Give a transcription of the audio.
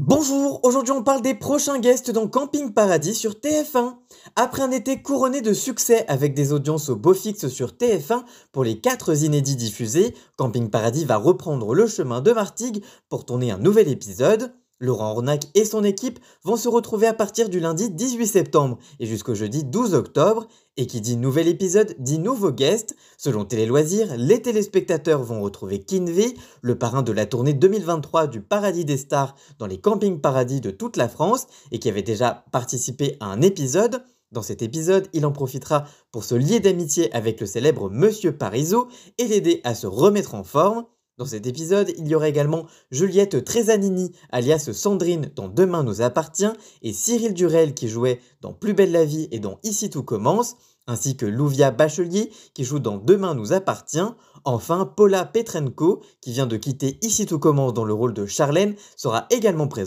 Bonjour, aujourd'hui on parle des prochains guests dans Camping Paradis sur TF1. Après un été couronné de succès avec des audiences au beau fixe sur TF1 pour les 4 inédits diffusés, Camping Paradis va reprendre le chemin de Martigues pour tourner un nouvel épisode. Laurent Ornac et son équipe vont se retrouver à partir du lundi 18 septembre et jusqu'au jeudi 12 octobre. Et qui dit nouvel épisode dit nouveau guest. Selon Télé Loisirs, les téléspectateurs vont retrouver Kinvey, le parrain de la tournée 2023 du Paradis des Stars dans les campings paradis de toute la France et qui avait déjà participé à un épisode. Dans cet épisode, il en profitera pour se lier d'amitié avec le célèbre Monsieur Parisot et l'aider à se remettre en forme. Dans cet épisode, il y aura également Juliette Trezanini, alias Sandrine, dans Demain nous appartient, et Cyril Durel qui jouait dans Plus belle la vie et dans Ici tout commence, ainsi que Louvia Bachelier qui joue dans Demain nous appartient, enfin Paula Petrenko qui vient de quitter Ici tout commence dans le rôle de Charlène sera également présente.